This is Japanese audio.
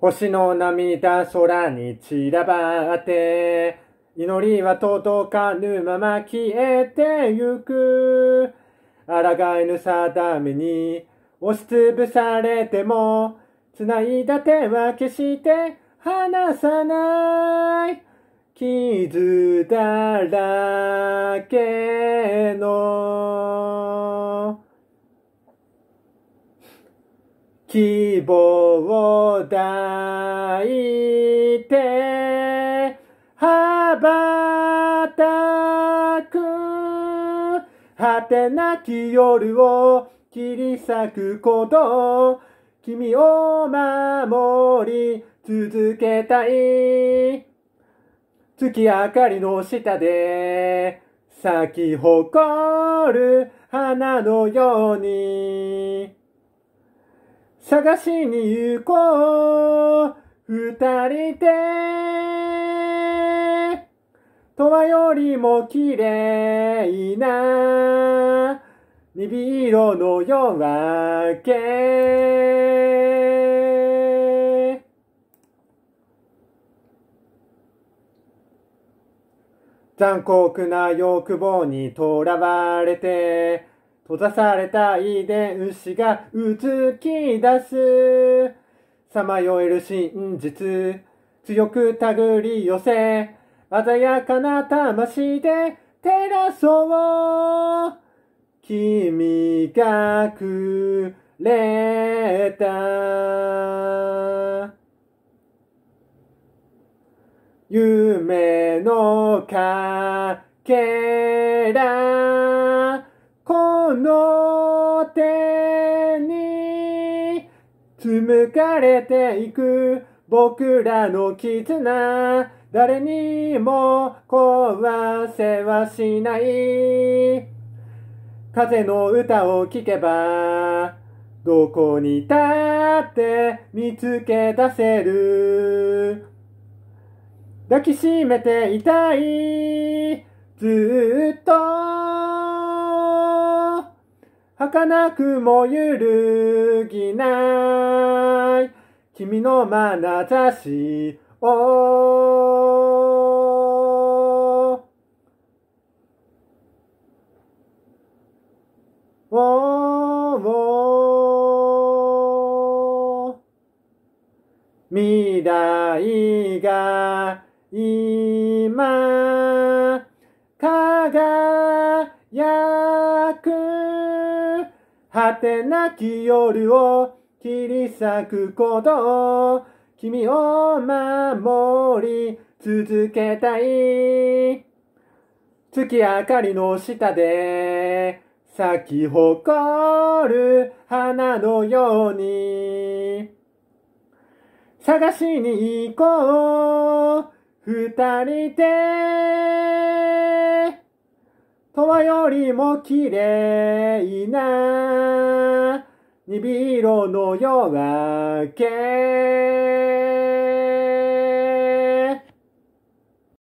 星の涙空に散らばって祈りは届かぬまま消えてゆく抗いぬ定めに押しつぶされても繋いだ手は決して離さない傷だらけの希望を抱いて羽ばたく果てなき夜を切り裂くこと君を守り続けたい月明かりの下で咲き誇る花のように探しに行こう二人でとはよりも綺麗な鈍色の夜明け残酷な欲望に囚われて閉ざされた遺伝子がうつき出す。さまよえる真実。強く手繰り寄せ。鮮やかな魂で照らそう。君がくれた。夢のかけらの手に紡がれていく僕らの絆誰にも壊せはしない風の歌を聴けばどこにだって見つけ出せる抱きしめていたいずっと儚くも揺るぎない。君の眼差しを。未来が今輝果てなき夜を切り裂くこと君を守り続けたい月明かりの下で咲き誇る花のように探しに行こう二人で川よりも綺麗な、鈍色の夜明け。